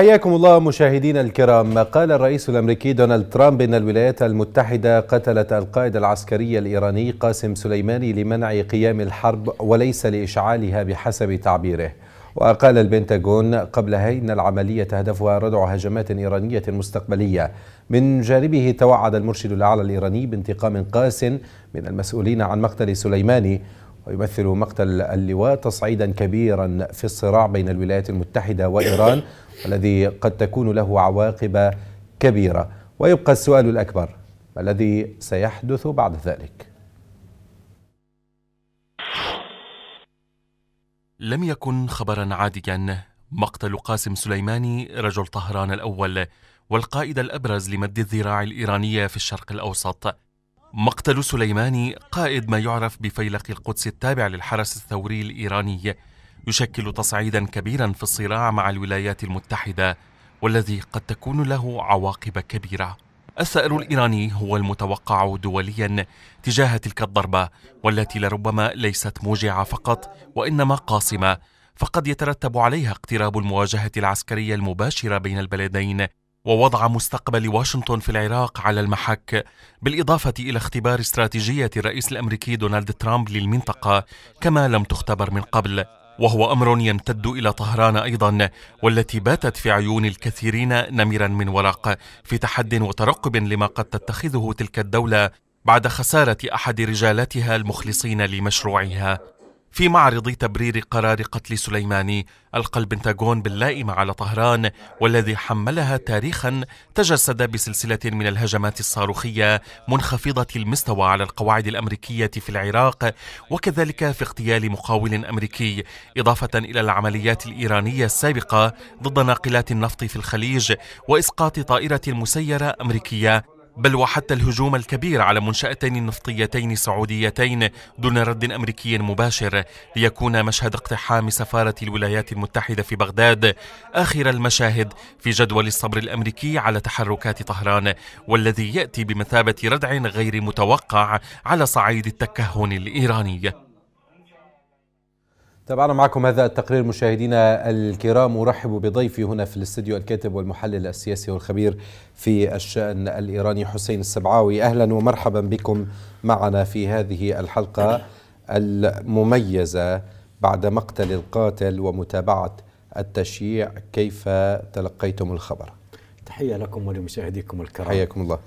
حياكم الله مشاهدينا الكرام قال الرئيس الأمريكي دونالد ترامب إن الولايات المتحدة قتلت القائد العسكري الإيراني قاسم سليماني لمنع قيام الحرب وليس لإشعالها بحسب تعبيره وقال البنتاغون قبل ان العملية هدفها ردع هجمات إيرانية مستقبلية من جانبه توعد المرشد الأعلى الإيراني بانتقام قاس من المسؤولين عن مقتل سليماني ويمثل مقتل اللواء تصعيدا كبيرا في الصراع بين الولايات المتحدة وإيران الذي قد تكون له عواقب كبيرة ويبقى السؤال الأكبر ما الذي سيحدث بعد ذلك لم يكن خبرا عاديا مقتل قاسم سليماني رجل طهران الأول والقائد الأبرز لمد الذراع الإيرانية في الشرق الأوسط مقتل سليماني قائد ما يعرف بفيلق القدس التابع للحرس الثوري الإيراني يشكل تصعيدا كبيرا في الصراع مع الولايات المتحده والذي قد تكون له عواقب كبيره الثأر الإيراني هو المتوقع دوليا تجاه تلك الضربة والتي لربما ليست موجعة فقط وإنما قاصمة فقد يترتب عليها اقتراب المواجهة العسكرية المباشرة بين البلدين ووضع مستقبل واشنطن في العراق على المحك بالإضافة إلى اختبار استراتيجية الرئيس الأمريكي دونالد ترامب للمنطقة كما لم تختبر من قبل وهو امر يمتد الى طهران ايضا والتي باتت في عيون الكثيرين نمرا من ورق في تحد وترقب لما قد تتخذه تلك الدوله بعد خساره احد رجالتها المخلصين لمشروعها في معرض تبرير قرار قتل سليماني ألقى البنتاغون باللائمة على طهران والذي حملها تاريخا تجسد بسلسلة من الهجمات الصاروخية منخفضة المستوى على القواعد الأمريكية في العراق وكذلك في اغتيال مقاول أمريكي إضافة إلى العمليات الإيرانية السابقة ضد ناقلات النفط في الخليج وإسقاط طائرة مسيرة أمريكية بل وحتى الهجوم الكبير على منشأتين نفطيتين سعوديتين دون رد أمريكي مباشر ليكون مشهد اقتحام سفارة الولايات المتحدة في بغداد آخر المشاهد في جدول الصبر الأمريكي على تحركات طهران والذي يأتي بمثابة ردع غير متوقع على صعيد التكهن الإيراني تابعنا معكم هذا التقرير مشاهدينا الكرام ورحبوا بضيفي هنا في الاستديو الكاتب والمحلل السياسي والخبير في الشأن الإيراني حسين السبعاوي أهلا ومرحبا بكم معنا في هذه الحلقة المميزة بعد مقتل القاتل ومتابعة التشييع كيف تلقيتم الخبر تحية لكم ولمشاهديكم الكرام حياكم الله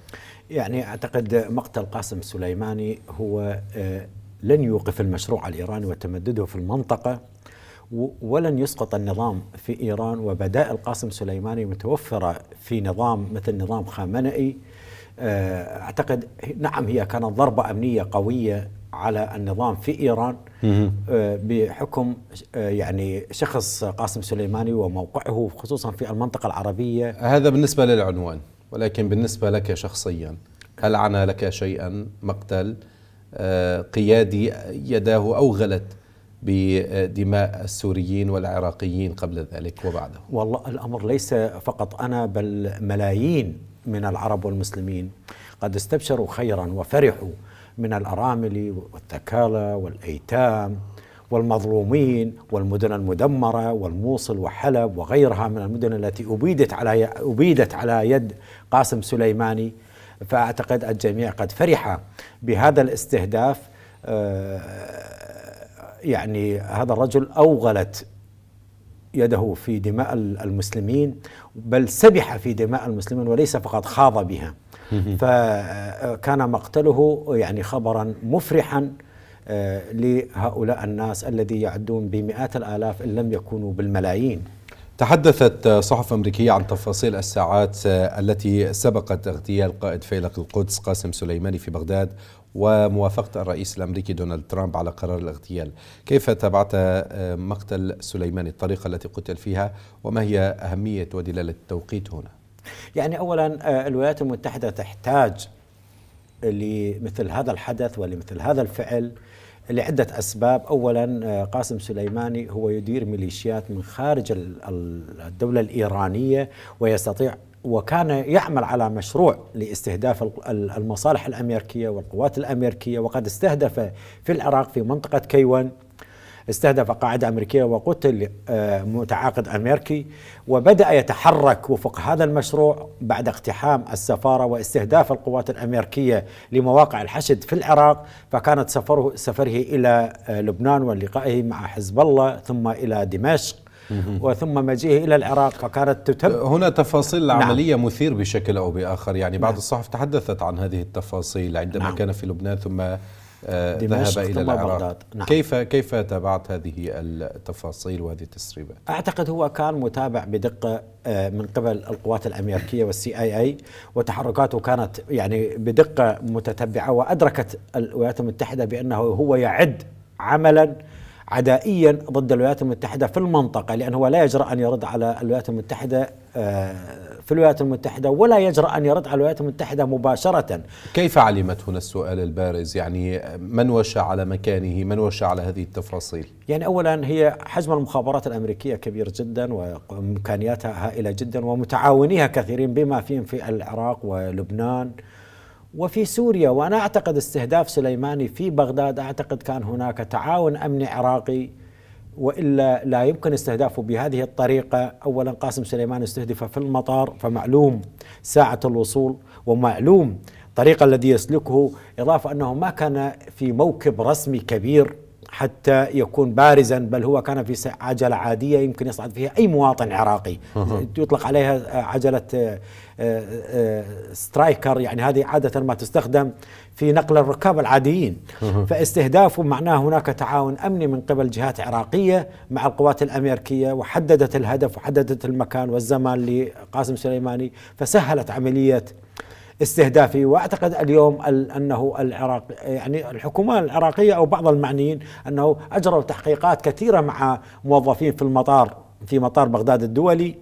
يعني أعتقد مقتل قاسم سليماني هو آه، لن يوقف المشروع الإيراني وتمدده في المنطقة ولن يسقط النظام في إيران وبدائل قاسم سليماني متوفرة في نظام مثل نظام خامنئي آه، أعتقد نعم هي كانت ضربة أمنية قوية على النظام في إيران آه، بحكم آه، يعني شخص قاسم سليماني وموقعه خصوصا في المنطقة العربية هذا بالنسبة للعنوان ولكن بالنسبة لك شخصيا هل عنا لك شيئا مقتل قيادي يداه أوغلت بدماء السوريين والعراقيين قبل ذلك وبعده والله الأمر ليس فقط أنا بل ملايين من العرب والمسلمين قد استبشروا خيرا وفرحوا من الأرامل والتكالى والأيتام والمظلومين والمدن المدمرة والموصل وحلب وغيرها من المدن التي أبيدت على أبيدت على يد قاسم سليماني فأعتقد الجميع قد فرح بهذا الاستهداف آه، يعني هذا الرجل أوغلت يده في دماء المسلمين بل سبح في دماء المسلمين وليس فقط خاض بها فكان آه، مقتله يعني خبرا مفرحا آه، لهؤلاء الناس الذي يعدون بمئات الآلاف إن لم يكونوا بالملايين تحدثت صحف أمريكية عن تفاصيل الساعات التي سبقت اغتيال قائد فيلق القدس قاسم سليماني في بغداد وموافقة الرئيس الأمريكي دونالد ترامب على قرار الاغتيال كيف تابعت مقتل سليماني الطريقة التي قتل فيها وما هي أهمية ودلالة التوقيت هنا يعني أولا آه، الولايات المتحدة تحتاج لمثل هذا الحدث ولمثل هذا الفعل لعدة أسباب أولا آه، قاسم سليماني هو يدير ميليشيات من خارج الدولة الإيرانية ويستطيع وكان يعمل على مشروع لاستهداف المصالح الامريكيه والقوات الامريكيه وقد استهدف في العراق في منطقه كيوان استهدف قاعدة أمريكية وقتل آه، متعاقد أمريكي وبدأ يتحرك وفق هذا المشروع بعد اقتحام السفارة واستهداف القوات الأمريكية لمواقع الحشد في العراق فكانت سفره, سفره إلى آه، لبنان ولقائه مع حزب الله ثم إلى دمشق وثم مجيئه الى العراق فكانت تتب هنا تفاصيل العمليه نعم. مثير بشكل او باخر يعني بعض نعم. الصحف تحدثت عن هذه التفاصيل عندما نعم. كان في لبنان ثم آه، ذهب إلى العراق بغداد. نعم. كيف كيف تابعت هذه التفاصيل وهذه التسريبات؟ أعتقد هو كان متابع بدقة آه، من قبل القوات الأمريكية والسي آي آي وتحركاته كانت يعني بدقة متتبعة وأدركت الولايات المتحدة بأنه هو يعد عملا عدائيا ضد الولايات المتحدة في المنطقة لأنه لا يجرأ أن يرد على الولايات المتحدة آه، في الولايات المتحدة ولا يجرأ أن يرد على الولايات المتحدة مباشرة كيف علمت هنا السؤال البارز يعني من وشى على مكانه من وشى على هذه التفاصيل يعني أولا هي حجم المخابرات الأمريكية كبير جدا وإمكانياتها هائلة جدا ومتعاونيها كثيرين بما فيهم في العراق ولبنان وفي سوريا وأنا أعتقد استهداف سليماني في بغداد أعتقد كان هناك تعاون أمني عراقي وإلا لا يمكن استهدافه بهذه الطريقة أولا قاسم سليماني استهدف في المطار فمعلوم ساعة الوصول ومعلوم الطريق الذي يسلكه إضافة أنه ما كان في موكب رسمي كبير حتى يكون بارزا بل هو كان في عجلة عادية يمكن يصعد فيها أي مواطن عراقي يطلق عليها آه، عجلة آه، آه، سترايكر يعني هذه عادة ما تستخدم في نقل الركاب العاديين فاستهدافه معناه هناك تعاون أمني من قبل جهات عراقية مع القوات الأمريكية وحددت الهدف وحددت المكان والزمان لقاسم سليماني فسهلت عملية استهدافي واعتقد اليوم انه العراق يعني الحكومه العراقيه او بعض المعنيين انه اجروا تحقيقات كثيره مع موظفين في المطار في مطار بغداد الدولي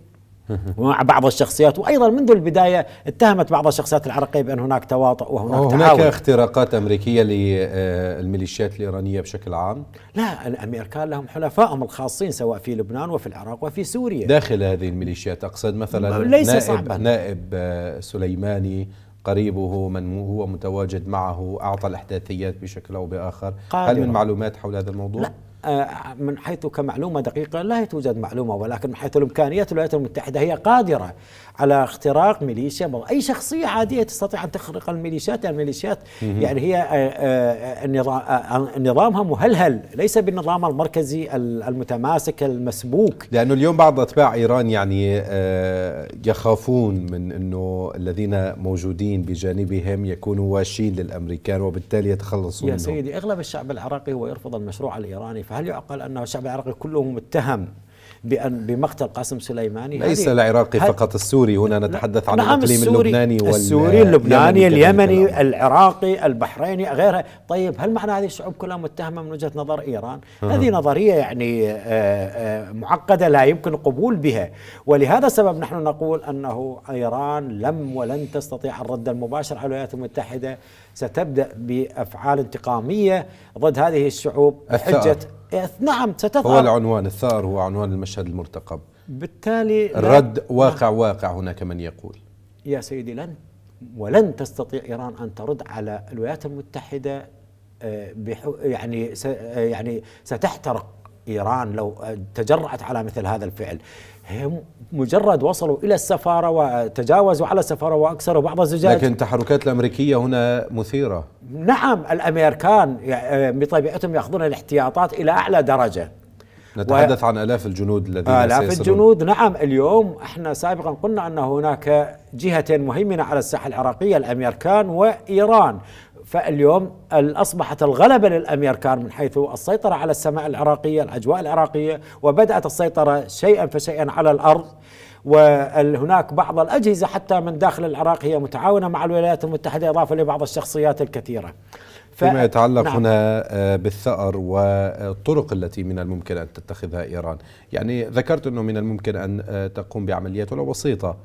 ومع بعض الشخصيات وايضا منذ البدايه اتهمت بعض الشخصيات العراقيه بان هناك تواطؤ وهناك تعاون هناك اختراقات امريكيه للميليشيات آه، الايرانيه بشكل عام لا الامريكان لهم حلفائهم الخاصين سواء في لبنان وفي العراق وفي سوريا داخل هذه الميليشيات اقصد مثلا ليس نائب صعبا. نائب آه، سليماني قريبه من هو متواجد معه اعطى الاحداثيات بشكل او باخر قادر. هل من معلومات حول هذا الموضوع؟ لا آه، من حيث كمعلومة دقيقة لا توجد معلومة ولكن من حيث الإمكانيات الولايات المتحدة هي قادرة على اختراق ميليشيا أي شخصية عادية تستطيع أن تخرق الميليشيات يعني الميليشيات يعني هي آه، آه، نظامها مهلهل ليس بالنظام المركزي المتماسك المسبوك لأنه اليوم بعض أتباع إيران يعني يخافون من أنه الذين موجودين بجانبهم يكونوا واشين للأمريكان وبالتالي يتخلصون يا سيدي أغلب الشعب العراقي هو يرفض المشروع الإيراني فهل يعقل أن الشعب العراقي كله متهم بأن بمقتل قاسم سليماني ليس العراقي فقط السوري هنا نتحدث عن نعم الإقليم اللبناني السوري اللبناني اليمني العراقي البحريني غيرها طيب هل معنى هذه الشعوب كلها متهمة من وجهة نظر إيران أه. هذه نظرية يعني آه، آه، معقدة لا يمكن القبول بها ولهذا السبب نحن نقول أنه إيران لم ولن تستطيع الرد المباشر على الولايات المتحدة ستبدأ بأفعال انتقامية ضد هذه الشعوب بحجة نعم ستظهر هو العنوان الثار هو عنوان المشهد المرتقب بالتالي الرد واقع واقع هناك من يقول يا سيدي لن ولن تستطيع ايران ان ترد على الولايات المتحده آه، يعني آه، يعني ستحترق إيران لو تجرأت على مثل هذا الفعل هم مجرد وصلوا إلى السفارة وتجاوزوا على السفارة وأكسروا بعض الزجاج لكن التحركات الأمريكية هنا مثيرة نعم الأمريكان آه، بطبيعتهم يأخذون الاحتياطات إلى أعلى درجة نتحدث و... عن الاف الجنود الذين الاف سيصلون. الجنود نعم اليوم احنا سابقا قلنا ان هناك جهتين مهيمنه على الساحه العراقيه الامريكان وايران فاليوم أصبحت الغلبة للأميركان من حيث السيطرة على السماء العراقية الأجواء العراقية وبدأت السيطرة شيئا فشيئا على الأرض وهناك بعض الأجهزة حتى من داخل العراق هي متعاونة مع الولايات المتحدة إضافة لبعض الشخصيات الكثيرة فيما يتعلق نعم. هنا آه، بالثأر والطرق التي من الممكن أن تتخذها إيران يعني ذكرت أنه من الممكن أن آه، تقوم بعمليات ولو بسيطة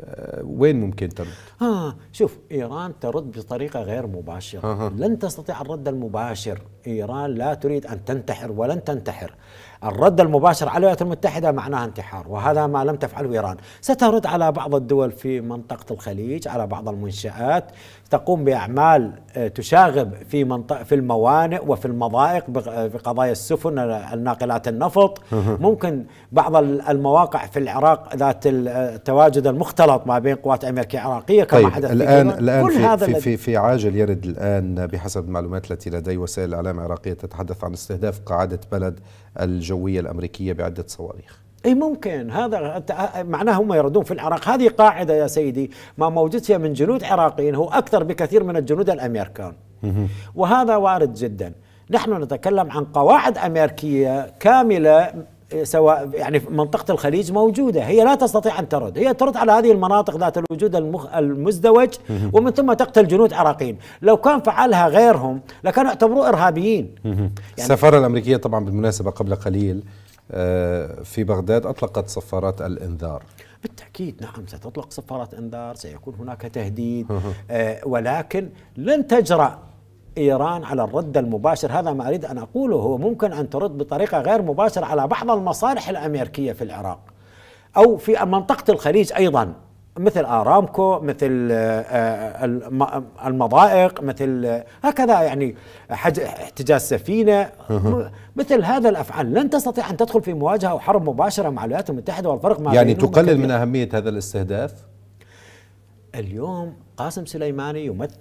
آه، وين ممكن ترد؟ آه شوف إيران ترد بطريقة غير مباشرة آه. لن تستطيع الرد المباشر إيران لا تريد أن تنتحر ولن تنتحر الرد المباشر على الولايات المتحدة معناها انتحار وهذا ما لم تفعله إيران سترد على بعض الدول في منطقة الخليج على بعض المنشآت تقوم باعمال آه، تشاغب في منطقه في الموانئ وفي المضائق بقضايا آه، السفن الناقلات النفط ممكن بعض المواقع في العراق ذات التواجد آه، المختلط ما بين قوات امريكيه عراقيه كما طيب حدث الان في الان في, هذا في, في في عاجل يرد الان بحسب المعلومات التي لدي وسائل الاعلام العراقيه تتحدث عن استهداف قاعده بلد الجويه الامريكيه بعده صواريخ اي ممكن هذا معناه هم يردون في العراق هذه قاعده يا سيدي ما موجود فيها من جنود عراقيين هو اكثر بكثير من الجنود الامريكان وهذا وارد جدا نحن نتكلم عن قواعد امريكيه كامله سواء يعني في منطقة الخليج موجودة هي لا تستطيع أن ترد هي ترد على هذه المناطق ذات الوجود المخ المزدوج ومن ثم تقتل جنود عراقيين لو كان فعلها غيرهم لكانوا اعتبروه إرهابيين يعني السفارة الأمريكية طبعا بالمناسبة قبل قليل آه، في بغداد أطلقت صفارات الإنذار بالتأكيد نعم ستطلق صفارات إنذار سيكون هناك تهديد آه، ولكن لن تجرأ إيران على الرد المباشر هذا ما أريد أن أقوله هو ممكن أن ترد بطريقة غير مباشرة على بعض المصالح الأمريكية في العراق أو في منطقة الخليج أيضا مثل ارامكو مثل آه، آه، آه، المضائق مثل هكذا يعني احتجاز سفينه مثل هذا الافعال لن تستطيع ان تدخل في مواجهه وحرب مباشره مع الولايات المتحده والفرق ما يعني تقلل من اهميه هذا الاستهداف اليوم قاسم سليماني يمثل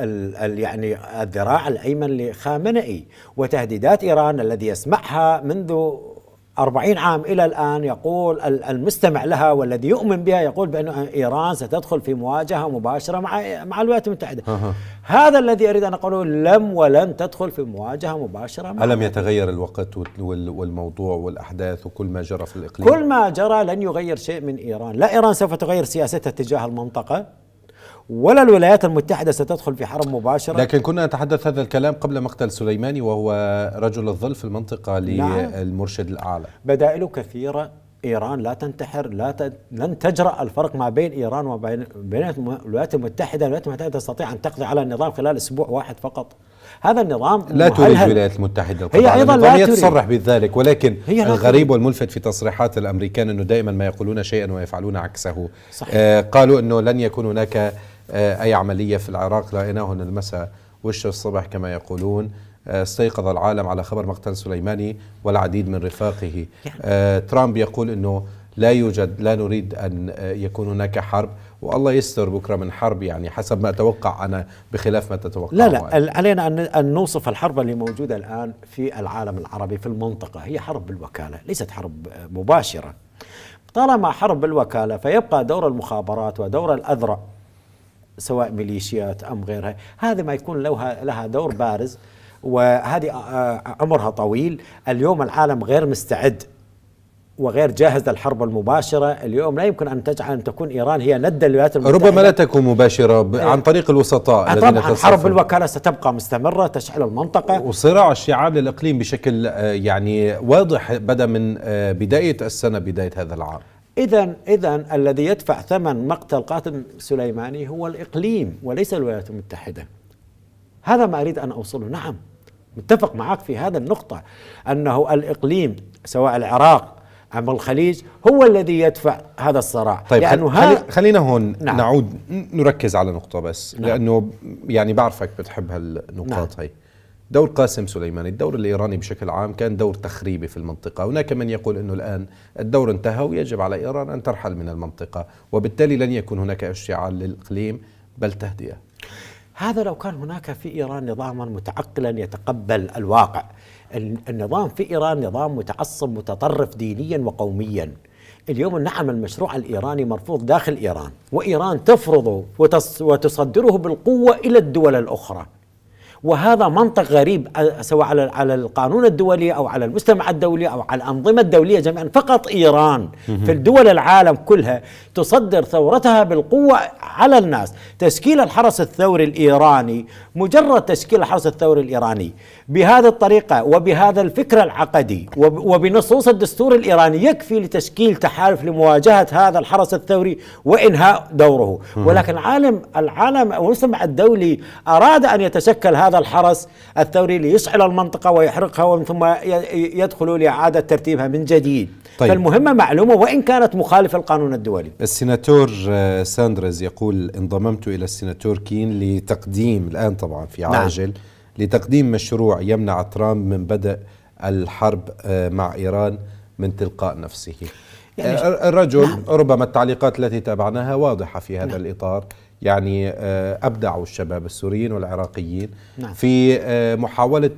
الـ الـ يعني الذراع الايمن لخامنئي وتهديدات ايران الذي يسمعها منذ 40 عام إلى الآن يقول المستمع لها والذي يؤمن بها يقول بأن إيران ستدخل في مواجهة مباشرة مع مع الولايات المتحدة هذا الذي أريد أن أقوله لم ولن تدخل في مواجهة مباشرة مع ألم يتغير الوقت والموضوع والأحداث وكل ما جرى في الإقليم؟ كل ما جرى لن يغير شيء من إيران لا إيران سوف تغير سياستها تجاه المنطقة ولا الولايات المتحدة ستدخل في حرب مباشرة لكن كنا نتحدث هذا الكلام قبل مقتل سليماني وهو رجل الظل في المنطقة نعم. للمرشد الأعلى بدائله كثيرة إيران لا تنتحر لا ت... لن تجرأ الفرق ما بين إيران وبين بين الولايات المتحدة الولايات المتحدة تستطيع أن تقضي على النظام خلال أسبوع واحد فقط هذا النظام لا تريد الولايات المتحدة القضاء هي أيضا لا تريد تصرح بذلك ولكن هي الغريب والملفت في تصريحات الأمريكان أنه دائما ما يقولون شيئا ويفعلون عكسه صحيح. آه قالوا أنه لن يكون هناك آه، أي عملية في العراق رأيناه من المساء وش الصبح كما يقولون آه، استيقظ العالم على خبر مقتل سليماني والعديد من رفاقه يعني. آه، ترامب يقول أنه لا يوجد لا نريد أن يكون هناك حرب والله يستر بكرة من حرب يعني حسب ما أتوقع أنا بخلاف ما تتوقع لا لا وقت. يعني. علينا أن, أن نوصف الحرب اللي موجودة الآن في العالم العربي في المنطقة هي حرب بالوكالة ليست حرب مباشرة طالما حرب بالوكالة فيبقى دور المخابرات ودور الأذرع سواء ميليشيات أم غيرها هذا ما يكون لها, لها دور بارز وهذه آه، آه، عمرها طويل اليوم العالم غير مستعد وغير جاهز للحرب المباشرة اليوم لا يمكن أن تجعل أن تكون إيران هي ند الولايات المتحدة ربما لا تكون مباشرة إيه. عن طريق الوسطاء آه، طبعا حرب الوكالة ستبقى مستمرة تشعل المنطقة وصراع الشعاب للإقليم بشكل يعني واضح بدأ من بداية السنة بداية هذا العام إذا إذا الذي يدفع ثمن مقتل قاسم سليماني هو الإقليم وليس الولايات المتحدة هذا ما أريد أن أوصله نعم متفق معك في هذا النقطة أنه الإقليم سواء العراق أم الخليج هو الذي يدفع هذا الصراع طيب لأنه خلي خلينا هون نعم. نعود نركز على نقطة بس نعم. لأنه يعني بعرفك بتحب هالنقاط نعم. هي دور قاسم سليماني الدور الإيراني بشكل عام كان دور تخريبي في المنطقة هناك من يقول أنه الآن الدور انتهى ويجب على إيران أن ترحل من المنطقة وبالتالي لن يكون هناك اشتعال للإقليم بل تهدئة هذا لو كان هناك في إيران نظاما متعقلا يتقبل الواقع النظام في إيران نظام متعصب متطرف دينيا وقوميا اليوم نعم المشروع الإيراني مرفوض داخل إيران وإيران تفرضه وتصدره بالقوة إلى الدول الأخرى وهذا منطق غريب سواء على على القانون الدولي او على المجتمع الدولي او على الانظمه الدوليه جميعا فقط ايران في الدول العالم كلها تصدر ثورتها بالقوه على الناس تشكيل الحرس الثوري الايراني مجرد تشكيل الحرس الثوري الايراني بهذه الطريقه وبهذا الفكر العقدي وبنصوص الدستور الايراني يكفي لتشكيل تحالف لمواجهه هذا الحرس الثوري وانهاء دوره ولكن عالم العالم والمجتمع الدولي اراد ان يتشكل هذا هذا الحرس الثوري ليشعل المنطقة ويحرقها ومن ثم يدخلوا لإعادة ترتيبها من جديد طيب. فالمهمة معلومة وإن كانت مخالفة القانون الدولي السيناتور آه، ساندرز يقول انضممت إلى السيناتور كين لتقديم الآن طبعا في نعم. عاجل نعم. لتقديم مشروع يمنع ترامب من بدء الحرب آه، مع إيران من تلقاء نفسه يعني آه، الرجل نعم. ربما التعليقات التي تابعناها واضحة في هذا نعم. الإطار يعني آه، أبدعوا الشباب السوريين والعراقيين نعم. في آه، محاولة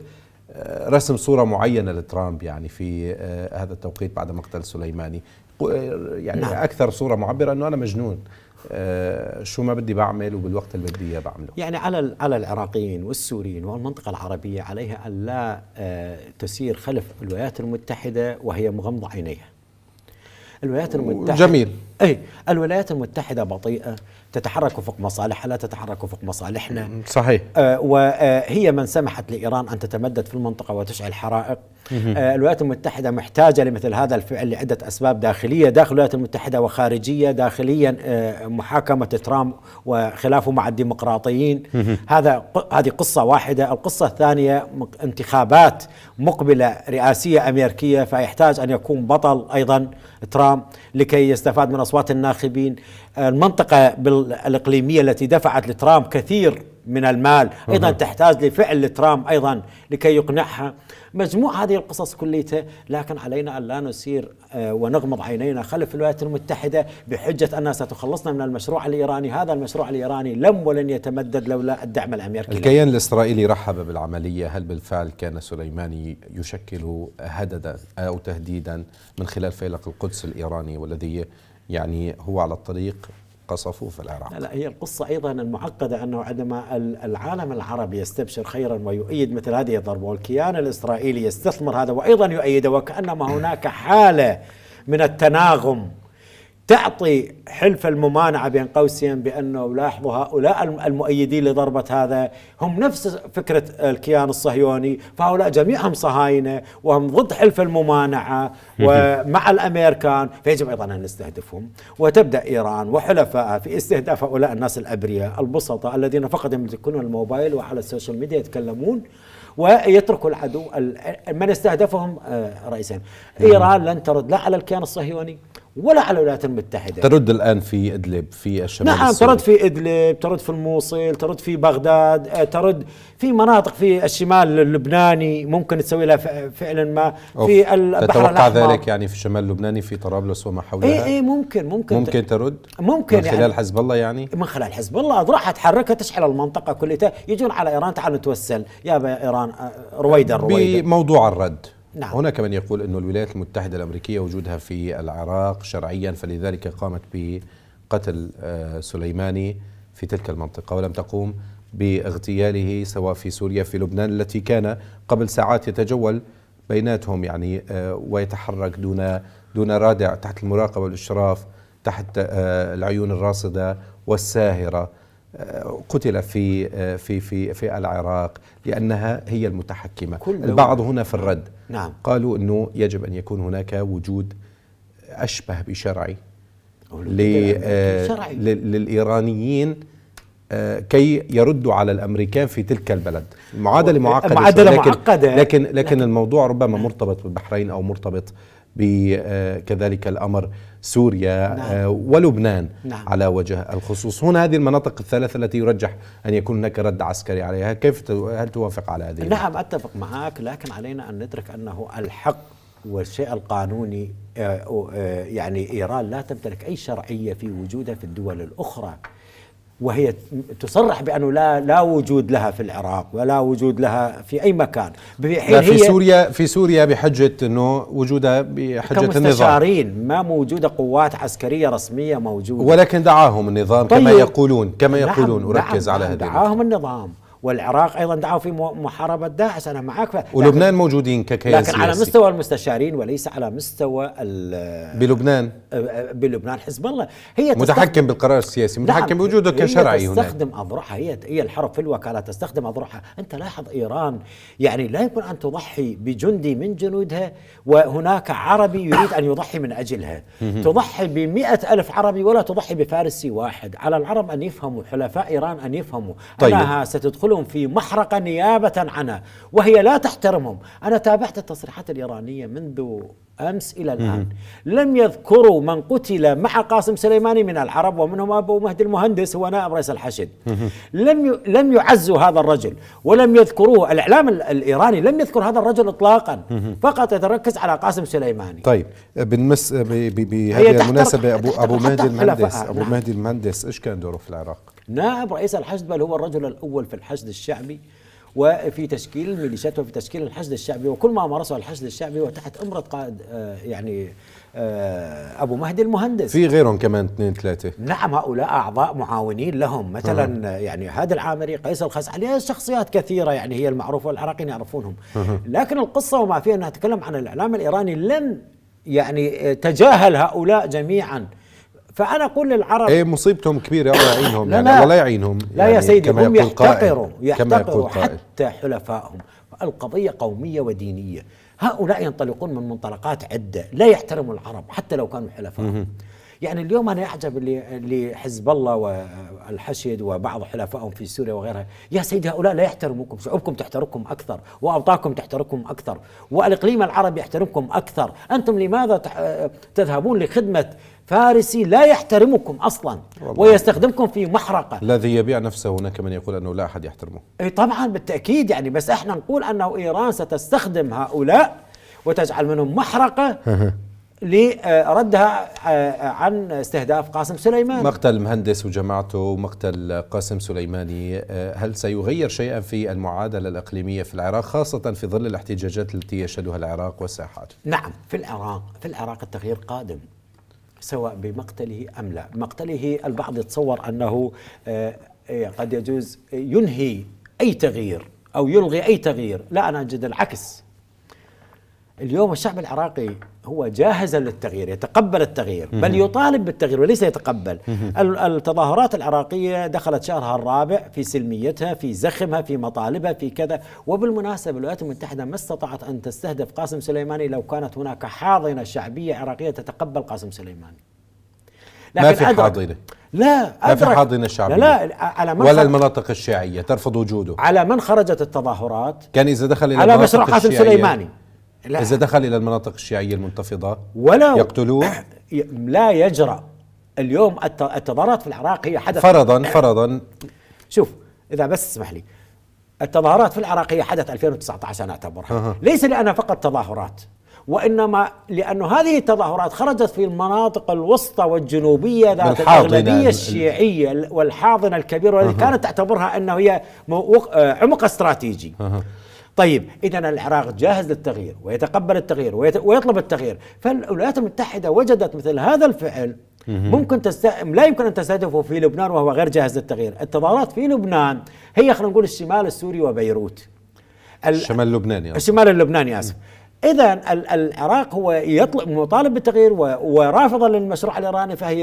آه، رسم صورة معينة لترامب يعني في هذا التوقيت بعد مقتل سليماني يعني نعم. أكثر صورة معبرة أنه أنا مجنون شو ما بدي بعمل وبالوقت اللي بدي اياه بعمله يعني على على العراقيين والسوريين والمنطقه العربيه عليها ان لا تسير خلف الولايات المتحده وهي مغمضه عينيها الولايات المتحده جميل اي الولايات المتحده بطيئه تتحرك وفق مصالحها لا تتحرك وفق مصالحنا صحيح آه وهي آه، من سمحت لإيران أن تتمدد في المنطقة وتشعل حرائق آه الولايات المتحدة محتاجة لمثل هذا الفعل لعدة أسباب داخلية داخل الولايات المتحدة وخارجية داخليا آه محاكمة ترامب وخلافه مع الديمقراطيين هذا هذه قصة واحدة القصة الثانية انتخابات مقبلة رئاسية أمريكية فيحتاج أن يكون بطل أيضا ترامب لكي يستفاد من أصوات الناخبين المنطقة بال الإقليمية التي دفعت لترامب كثير من المال أيضا تحتاج لفعل ترامب أيضا لكي يقنعها مجموع هذه القصص كليتها لكن علينا أن لا نسير آه، ونغمض عينينا خلف الولايات المتحدة بحجة أنها ستخلصنا من المشروع الإيراني هذا المشروع الإيراني لم ولن يتمدد لولا الدعم الأمريكي الكيان الإسرائيلي رحب بالعملية هل بالفعل كان سليماني يشكل هددا أو تهديدا من خلال فيلق القدس الإيراني والذي يعني هو على الطريق قصفوه في العراق لا هي القصة أيضا المعقدة أنه عندما العالم العربي يستبشر خيرا ويؤيد مثل هذه الضربة والكيان الإسرائيلي يستثمر هذا وأيضا يؤيده وكأنما هناك حالة من التناغم تعطي حلف الممانعة بين قوسين بأنه لاحظوا هؤلاء المؤيدين لضربة هذا هم نفس فكرة الكيان الصهيوني فهؤلاء جميعهم صهاينة وهم ضد حلف الممانعة ومع الأمريكان فيجب أيضا أن نستهدفهم وتبدأ إيران وحلفائها في استهداف هؤلاء الناس الأبرياء البسطاء الذين فقط يملكون الموبايل وعلى السوشيال ميديا يتكلمون ويتركوا العدو من استهدفهم آه، رئيسين إيران لن ترد لا على الكيان الصهيوني ولا على الولايات المتحدة ترد الآن في إدلب في الشمال نعم السوري. ترد في إدلب ترد في الموصل ترد في بغداد آه، ترد في مناطق في الشمال اللبناني ممكن تسوي لها فعلا ما في البحر تتوقع الأحمر. ذلك يعني في الشمال اللبناني في طرابلس وما حولها اي اي ممكن ممكن ممكن ترد ممكن من يعني. خلال يعني حزب الله يعني من خلال حزب الله راح تحركها تشحل المنطقة كلها يجون على إيران تعالوا نتوسل يا إيران رويدا آه، رويدا بموضوع الرد نعم. هناك من يقول أن الولايات المتحدة الأمريكية وجودها في العراق شرعيا فلذلك قامت بقتل آه، سليماني في تلك المنطقة ولم تقوم باغتياله سواء في سوريا في لبنان التي كان قبل ساعات يتجول بيناتهم يعني آه، ويتحرك دون دون رادع تحت المراقبة والإشراف تحت آه، العيون الراصدة والساهرة قتل في في في في العراق لانها هي المتحكمه البعض هنا في الرد نعم قالوا انه يجب ان يكون هناك وجود اشبه بشرعي آه، للايرانيين آه، كي يردوا على الامريكان في تلك البلد المعادله معقده لكن معقده لكن لكن, لكن نعم. الموضوع ربما مرتبط بالبحرين او مرتبط بكذلك آه، الأمر سوريا نعم. آه، ولبنان نعم. على وجه الخصوص هنا هذه المناطق الثلاثة التي يرجح أن يكون هناك رد عسكري عليها كيف هل توافق على هذه نعم أتفق معك لكن علينا أن ندرك أنه الحق والشيء القانوني آه، يعني إيران لا تمتلك أي شرعية في وجودها في الدول الأخرى وهي تصرح بانه لا لا وجود لها في العراق ولا وجود لها في اي مكان في هي سوريا في سوريا بحجه انه وجودها بحجه النظام ما موجوده قوات عسكريه رسميه موجوده ولكن دعاهم النظام طيب كما يقولون كما نعم، يقولون اركز نعم على هذا دعاهم النظام والعراق ايضا دعوا في محاربه داعش انا معك ولبنان موجودين ككيان لكن على مستوى المستشارين وليس على مستوى بلبنان بلبنان حزب الله هي متحكم بالقرار السياسي متحكم نعم. بوجوده كشرعي هنا تستخدم اضرعها هي هي الحرب في الوكاله تستخدم اضرعها انت لاحظ ايران يعني لا يمكن ان تضحي بجندي من جنودها وهناك عربي يريد ان يضحي من اجلها تضحي ب ألف عربي ولا تضحي بفارسي واحد على العرب ان يفهموا حلفاء ايران ان يفهموا طيب. انها ستدخل يدخلهم في محرقة نيابة عنها وهي لا تحترمهم أنا تابعت التصريحات الإيرانية منذ أمس إلى الآن لم يذكروا من قتل مع قاسم سليماني من العرب ومنهم أبو مهدي المهندس هو نائب رئيس الحشد لم لم يعزوا هذا الرجل ولم يذكروه الإعلام الإيراني لم يذكر هذا الرجل إطلاقا فقط يتركز على قاسم سليماني طيب بالمس بهذه المناسبة أبو أبو مهدي المهندس أبو نعم. مهدي المهندس إيش كان دوره في العراق؟ نائب رئيس الحشد بل هو الرجل الأول في الحشد الشعبي وفي تشكيل الميليشيات وفي تشكيل الحشد الشعبي وكل ما مارسه الحشد الشعبي وتحت امره قائد آه، يعني آه، ابو مهدي المهندس في غيرهم كمان اثنين ثلاثه نعم هؤلاء اعضاء معاونين لهم مثلا يعني هادي العامري قيس الخزعلي شخصيات كثيره يعني هي المعروفه والعراقيين يعرفونهم لكن القصه وما فيها ان اتكلم عن الاعلام الايراني لن يعني آه، تجاهل هؤلاء جميعا فانا اقول للعرب ايه مصيبتهم كبيره الله يعينهم يعني لا يعينهم لا يا يعني سيدي هم يحتقروا يحتقروا حتى حلفائهم القضيه قوميه ودينيه هؤلاء ينطلقون من منطلقات عده لا يحترموا العرب حتى لو كانوا حلفاء يعني اليوم انا اعجب لحزب الله والحشد وبعض حلفائهم في سوريا وغيرها يا سيدي هؤلاء لا يحترموكم شعوبكم تحترمكم اكثر واوطانكم تحترمكم اكثر والاقليم العربي يحترمكم اكثر انتم لماذا تذهبون لخدمه فارسي لا يحترمكم اصلا والله. ويستخدمكم في محرقه الذي يبيع نفسه هناك من يقول انه لا احد يحترمه اي طبعا بالتاكيد يعني بس احنا نقول انه ايران ستستخدم هؤلاء وتجعل منهم محرقه لردها آه، عن استهداف قاسم سليماني مقتل مهندس وجماعته ومقتل قاسم سليماني آه، هل سيغير شيئا في المعادلة الإقليمية في العراق خاصة في ظل الاحتجاجات التي يشهدها العراق والساحات نعم في العراق في العراق التغيير قادم سواء بمقتله أم لا مقتله البعض يتصور أنه آه، قد يجوز ينهي أي تغيير أو يلغي أي تغيير لا أنا أجد العكس اليوم الشعب العراقي هو جاهز للتغيير يتقبل التغيير بل يطالب بالتغيير وليس يتقبل التظاهرات العراقية دخلت شهرها الرابع في سلميتها في زخمها في مطالبها في كذا وبالمناسبة الولايات المتحدة ما استطاعت أن تستهدف قاسم سليماني لو كانت هناك حاضنة شعبية عراقية تتقبل قاسم سليماني لكن ما في حاضنة لا ما في حاضنة شعبية لا, لا على من ولا المناطق الشيعية ترفض وجوده على من خرجت التظاهرات كان إذا دخل إلى على مشروع قاسم سليماني لا إذا دخل إلى المناطق الشيعية المنتفضة ولو يقتلوه لا يجرأ اليوم التظاهرات في العراق هي حدث فرضا فرضا شوف إذا بس اسمح لي التظاهرات في العراق هي حدث 2019 أنا أعتبرها أه. ليس لأنها فقط تظاهرات وإنما لأنه هذه التظاهرات خرجت في المناطق الوسطى والجنوبية ذات الأغلبية الشيعية والحاضنة الكبيرة والتي كانت تعتبرها أنه هي آه، عمق استراتيجي أه. طيب إذا العراق جاهز للتغيير ويتقبل التغيير ويت... ويطلب التغيير فالولايات المتحدة وجدت مثل هذا الفعل ممكن تست... لا يمكن ان تستهدفه في لبنان وهو غير جاهز للتغيير، التظاهرات في لبنان هي خلينا نقول الشمال السوري وبيروت. ال... الشمال اللبناني الشمال اللبناني اسف. اذا العراق هو يطلب مطالب بالتغيير ورافضا للمشروع الايراني فهي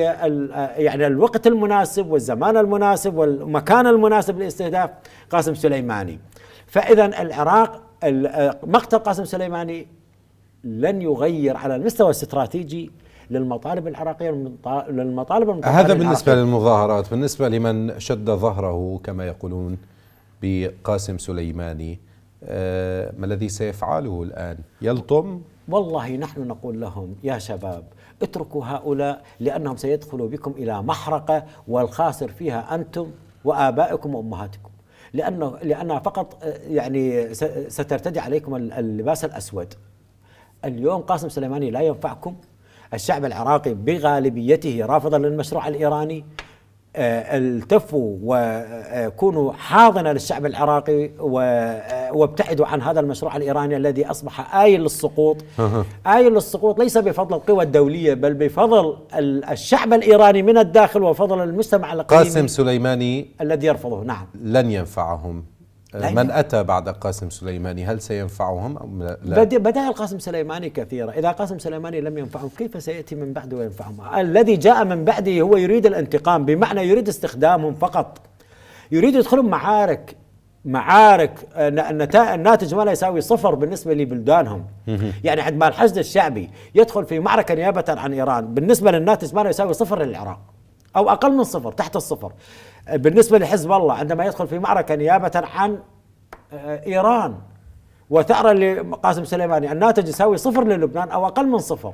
يعني الوقت المناسب والزمان المناسب والمكان المناسب للاستهداف قاسم سليماني. فإذا العراق آه، مقتل قاسم سليماني لن يغير على المستوى الاستراتيجي للمطالب العراقية للمطالب هذا بالنسبة العراقية. للمظاهرات بالنسبة لمن شد ظهره كما يقولون بقاسم سليماني آه، ما الذي سيفعله الآن يلطم والله نحن نقول لهم يا شباب اتركوا هؤلاء لأنهم سيدخلوا بكم إلى محرقة والخاسر فيها أنتم وآبائكم وأمهاتكم لأنه لأنها فقط آه، يعني سترتدي عليكم اللباس الأسود اليوم قاسم سليماني لا ينفعكم الشعب العراقي بغالبيته رافضا للمشروع الإيراني آه، التفوا وكونوا حاضنه للشعب العراقي آه، وابتعدوا عن هذا المشروع الايراني الذي اصبح آيل للسقوط آيل للسقوط ليس بفضل القوى الدوليه بل بفضل الشعب الايراني من الداخل وفضل المجتمع القاسم قاسم سليماني الذي يرفضه نعم لن ينفعهم آه، من أتى بعد قاسم سليماني هل سينفعهم أم لا؟ بدأ القاسم سليماني كثيرا إذا قاسم سليماني لم ينفعهم كيف سيأتي من بعده وينفعهم الذي جاء من بعده هو يريد الانتقام بمعنى يريد استخدامهم فقط يريد يدخلهم معارك معارك آه، الناتج ما لا يساوي صفر بالنسبة لبلدانهم يعني عندما الحشد الشعبي يدخل في معركة نيابة عن إيران بالنسبة للناتج ما لا يساوي صفر للعراق أو أقل من صفر تحت الصفر بالنسبة لحزب الله عندما يدخل في معركة نيابة عن آه، إيران وثأرا لقاسم سليماني الناتج يساوي صفر للبنان أو أقل من صفر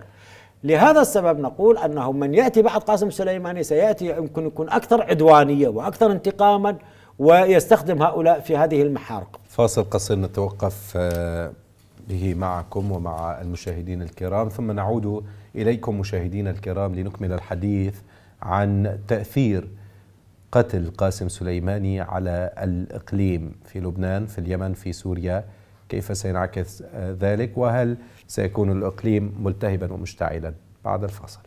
لهذا السبب نقول أنه من يأتي بعد قاسم سليماني سيأتي يمكن يكون أكثر عدوانية وأكثر انتقاما ويستخدم هؤلاء في هذه المحارق فاصل قصير نتوقف آه، به معكم ومع المشاهدين الكرام ثم نعود إليكم مشاهدينا الكرام لنكمل الحديث عن تأثير قتل قاسم سليماني على الإقليم في لبنان في اليمن في سوريا كيف سينعكس ذلك وهل سيكون الإقليم ملتهبا ومشتعلا بعد الفاصل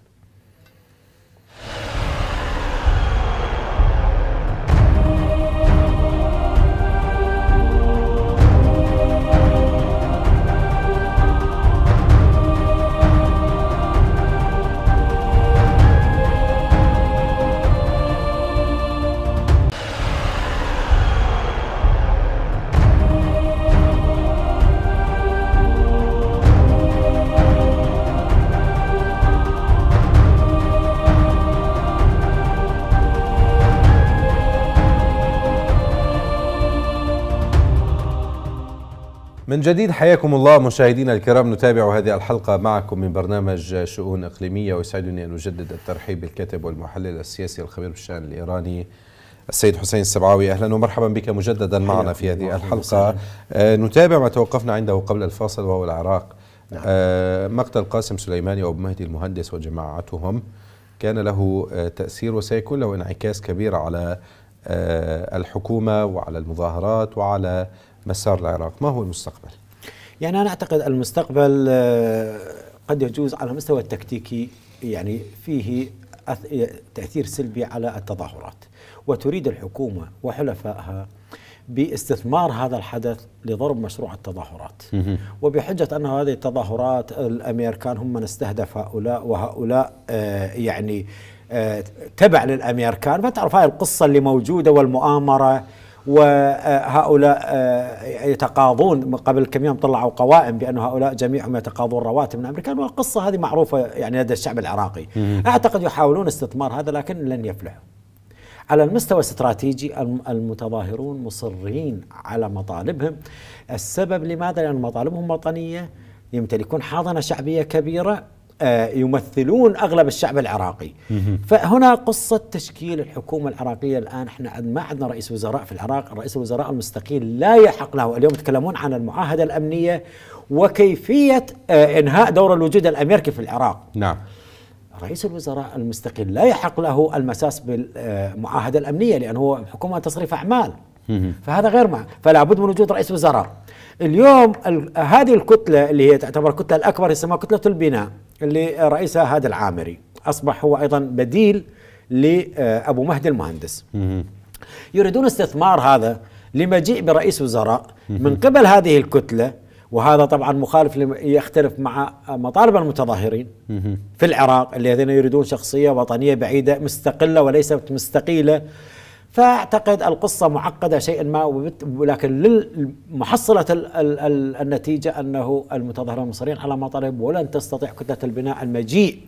من جديد حياكم الله مشاهدينا الكرام نتابع هذه الحلقة معكم من برنامج شؤون إقليمية ويسعدني أن أجدد الترحيب بالكاتب والمحلل السياسي الخبير بالشأن الإيراني السيد حسين السبعاوي أهلا ومرحبا بك مجددا معنا في هذه الحلقة آه، نتابع ما توقفنا عنده قبل الفاصل وهو العراق نعم. آه، مقتل قاسم سليماني وأبو مهدي المهندس وجماعتهم كان له آه، تأثير وسيكون له انعكاس كبير على الحكومة وعلى المظاهرات وعلى مسار العراق ما هو المستقبل؟ يعني أنا أعتقد المستقبل آه، قد يجوز على مستوى التكتيكي يعني فيه تأثير سلبي على التظاهرات وتريد الحكومة وحلفائها باستثمار هذا الحدث لضرب مشروع التظاهرات وبحجة أن هذه التظاهرات الأمريكان هم من استهدف هؤلاء وهؤلاء آه، يعني آه، تبع للأمريكان فتعرف هاي القصة اللي موجودة والمؤامرة وهؤلاء آه، يتقاضون قبل كم يوم طلعوا قوائم بأن هؤلاء جميعهم يتقاضون رواتب من الأمريكان والقصة هذه معروفة يعني لدى الشعب العراقي أعتقد يحاولون استثمار هذا لكن لن يفلحوا على المستوى الاستراتيجي المتظاهرون مصرين على مطالبهم السبب لماذا لأن مطالبهم وطنية يمتلكون حاضنة شعبية كبيرة يمثلون اغلب الشعب العراقي فهنا قصه تشكيل الحكومه العراقيه الان احنا ما عندنا رئيس وزراء في العراق رئيس الوزراء المستقيل لا يحق له اليوم يتكلمون عن المعاهده الامنيه وكيفيه آه، انهاء دور الوجود الامريكي في العراق نعم رئيس الوزراء المستقل لا يحق له المساس بالمعاهده الامنيه لانه هو حكومه تصريف اعمال فهذا غير معنى فلا بد من وجود رئيس وزراء اليوم هذه الكتله اللي هي تعتبر الكتله الاكبر يسمى كتله البناء اللي رئيسها هذا العامري اصبح هو ايضا بديل لابو مهدي المهندس يريدون استثمار هذا لمجيء برئيس وزراء من قبل هذه الكتله وهذا طبعا مخالف يختلف مع مطالب المتظاهرين في العراق الذين يريدون شخصيه وطنيه بعيده مستقله وليست مستقيله فاعتقد القصه معقده شيئا ما ولكن محصله النتيجه انه المتظاهرون مصرين على مطالب ولن تستطيع كتله البناء المجيء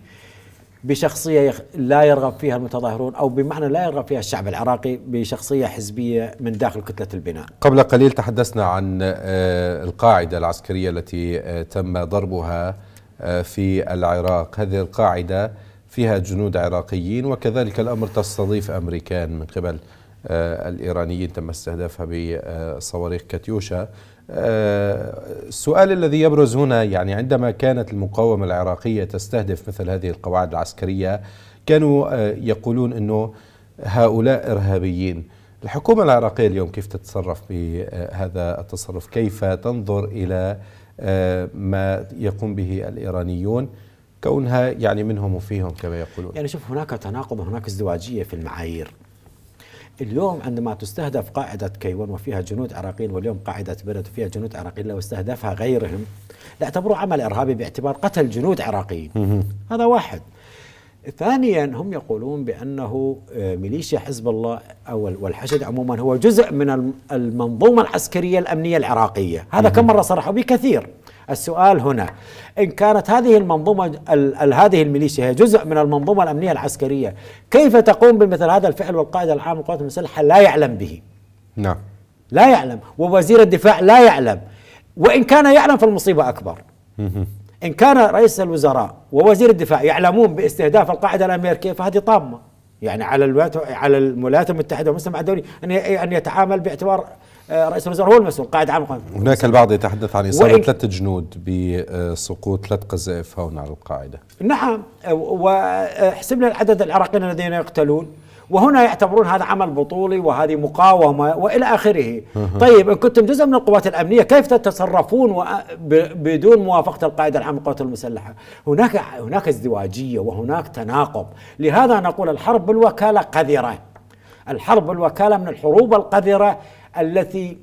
بشخصيه لا يرغب فيها المتظاهرون او بمعنى لا يرغب فيها الشعب العراقي بشخصيه حزبيه من داخل كتله البناء. قبل قليل تحدثنا عن آه، القاعده العسكريه التي آه، تم ضربها آه، في العراق، هذه القاعده فيها جنود عراقيين وكذلك الأمر تستضيف أمريكان من قبل آه، الإيرانيين تم استهدافها بصواريخ كاتيوشا آه، السؤال الذي يبرز هنا يعني عندما كانت المقاومة العراقية تستهدف مثل هذه القواعد العسكرية كانوا آه، يقولون أنه هؤلاء إرهابيين الحكومة العراقية اليوم كيف تتصرف بهذا التصرف كيف تنظر إلى ما يقوم به الإيرانيون كونها يعني منهم وفيهم كما يقولون يعني شوف هناك تناقض وهناك ازدواجية في المعايير اليوم عندما تستهدف قاعدة كيوان وفيها جنود عراقيين واليوم قاعدة بلد وفيها جنود عراقيين لو استهدفها غيرهم لاعتبروه عمل إرهابي باعتبار قتل جنود عراقيين هذا واحد ثانيا هم يقولون بأنه آه، ميليشيا حزب الله أو والحشد عموما هو جزء من المنظومة العسكرية الأمنية العراقية هذا كم مرة صرحوا به كثير السؤال هنا إن كانت هذه المنظومة هذه الميليشيا هي جزء من المنظومة الأمنية العسكرية كيف تقوم بمثل هذا الفعل والقائد العام للقوات المسلحة لا يعلم به نعم لا يعلم ووزير الدفاع لا يعلم وإن كان يعلم فالمصيبة أكبر إن كان رئيس الوزراء ووزير الدفاع يعلمون باستهداف القاعدة الأمريكية فهذه طامة يعني على الولايات على الولايات المتحده والمجتمع الدولي ان ان يتعامل باعتبار آه، رئيس الوزراء هو المسؤول قائد عام القائمة هناك البعض يتحدث عن إصابة ثلاثة جنود بسقوط ثلاث قذائف هون على القاعدة نعم وحسبنا العدد العراقيين الذين يقتلون وهنا يعتبرون هذا عمل بطولي وهذه مقاومة وإلى آخره طيب إن كنتم جزء من القوات الأمنية كيف تتصرفون بدون موافقة القائد العام للقوات المسلحة هناك, هناك ازدواجية وهناك تناقض لهذا نقول الحرب بالوكالة قذرة الحرب بالوكالة من الحروب القذرة التي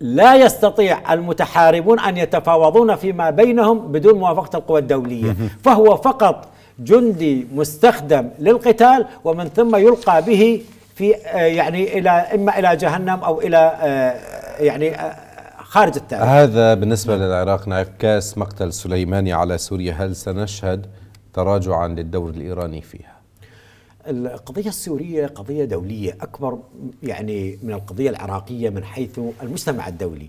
لا يستطيع المتحاربون أن يتفاوضون فيما بينهم بدون موافقة القوى الدولية فهو فقط جندي مستخدم للقتال ومن ثم يلقى به في آه، يعني إلى إما إلى جهنم أو إلى آه، يعني آه، خارج التاريخ هذا بالنسبة للعراق نائب مقتل سليماني على سوريا هل سنشهد تراجعا للدور الإيراني فيها القضية السورية قضية دولية أكبر يعني من القضية العراقية من حيث المجتمع الدولي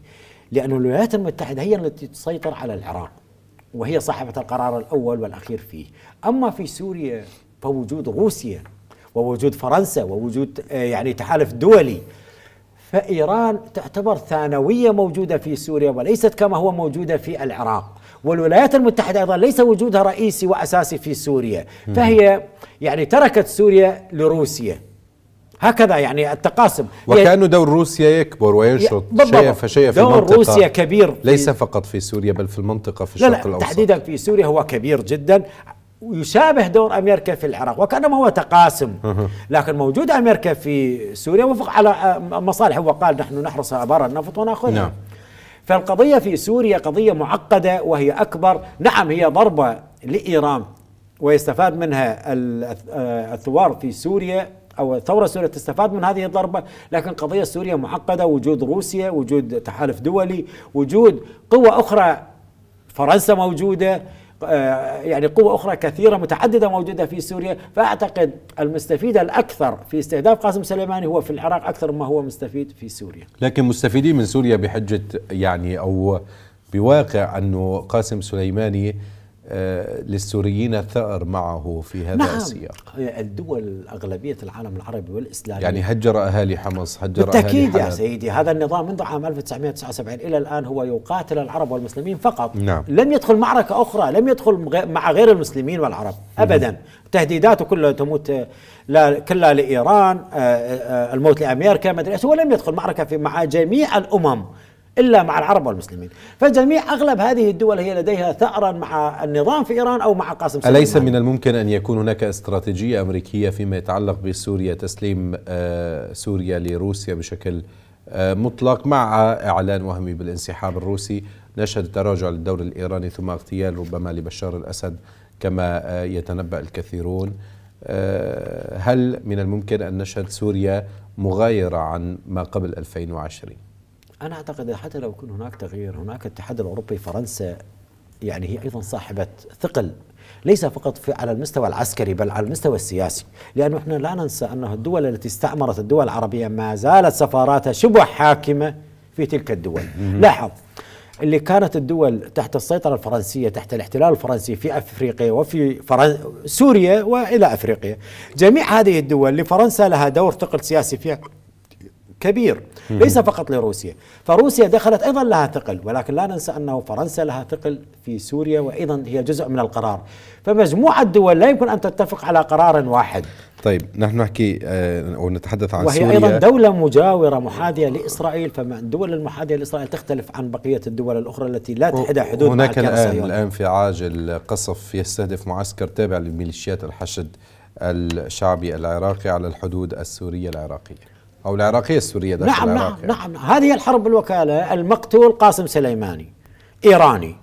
لأن الولايات المتحدة هي التي تسيطر على العراق وهي صاحبة القرار الأول والأخير فيه أما في سوريا فوجود روسيا ووجود فرنسا ووجود آه، يعني تحالف دولي فإيران تعتبر ثانوية موجودة في سوريا وليست كما هو موجودة في العراق والولايات المتحدة أيضا ليس وجودها رئيسي وأساسي في سوريا فهي يعني تركت سوريا لروسيا هكذا يعني التقاسم وكان دور روسيا يكبر وينشط شيئا فشيئا في دور المنطقة روسيا كبير ليس فقط في سوريا بل في المنطقة في الشرق لا لا الأوسط تحديدا في سوريا هو كبير جدا يشابه دور امريكا في العراق وكانما هو تقاسم لكن موجود امريكا في سوريا وفق على آه، مصالح وقال نحن نحرص ابار النفط وناخذها نعم. فالقضية في سوريا قضية معقدة وهي أكبر نعم هي ضربة لإيران ويستفاد منها آه، الثوار في سوريا أو الثورة السورية تستفاد من هذه الضربة لكن قضية سوريا معقدة وجود روسيا وجود تحالف دولي وجود قوى أخرى فرنسا موجودة آه، يعني قوة أخرى كثيرة متعددة موجودة في سوريا فأعتقد المستفيد الأكثر في استهداف قاسم سليماني هو في العراق أكثر ما هو مستفيد في سوريا لكن مستفيدين من سوريا بحجة يعني أو بواقع أنه قاسم سليماني آه، للسوريين ثأر معه في هذا نعم. السياق الدول أغلبية العالم العربي والإسلامي يعني هجر أهالي حمص هجر بالتأكيد أهالي يا سيدي هذا النظام منذ عام 1979 إلى الآن هو يقاتل العرب والمسلمين فقط نعم. لم يدخل معركة أخرى لم يدخل مع غير المسلمين والعرب أبدا تهديداته كلها تموت آه، لا كلها لإيران آه، الموت لأمريكا ما أدري هو لم يدخل معركة في مع جميع الأمم الا مع العرب والمسلمين فجميع اغلب هذه الدول هي لديها ثأرا مع النظام في ايران او مع قاسم سليمان اليس من الممكن ان يكون هناك استراتيجيه امريكيه فيما يتعلق بسوريا تسليم آه، سوريا لروسيا بشكل آه، مطلق مع اعلان وهمي بالانسحاب الروسي نشهد تراجع للدور الايراني ثم اغتيال ربما لبشار الاسد كما آه، يتنبا الكثيرون هل من الممكن ان نشهد سوريا مغايره عن ما قبل 2020 أنا أعتقد حتى لو يكون هناك تغيير هناك الاتحاد الأوروبي فرنسا يعني هي أيضا صاحبة ثقل ليس فقط في على المستوى العسكري بل على المستوى السياسي لأنه إحنا لا ننسى ان الدول التي استعمرت الدول العربية ما زالت سفاراتها شبه حاكمة في تلك الدول لاحظ اللي كانت الدول تحت السيطرة الفرنسية تحت الاحتلال الفرنسي في أفريقيا وفي فرن... سوريا وإلى أفريقيا جميع هذه الدول لفرنسا لها دور ثقل سياسي فيها كبير ليس فقط لروسيا فروسيا دخلت أيضا لها ثقل ولكن لا ننسى أنه فرنسا لها ثقل في سوريا وأيضا هي جزء من القرار فمجموعة دول لا يمكن أن تتفق على قرار واحد طيب نحن نحكي آه، ونتحدث عن وهي سوريا وهي أيضا دولة مجاورة محاذية لإسرائيل فالدول المحاذية لإسرائيل تختلف عن بقية الدول الأخرى التي لا تحدى حدود هناك الآن, الآن انفعاج القصف يستهدف معسكر تابع لميليشيات الحشد الشعبي العراقي على الحدود السورية العراقية أو العراقية السورية داخل نعم العراق نعم, يعني. نعم هذه الحرب الوكالة المقتول قاسم سليماني إيراني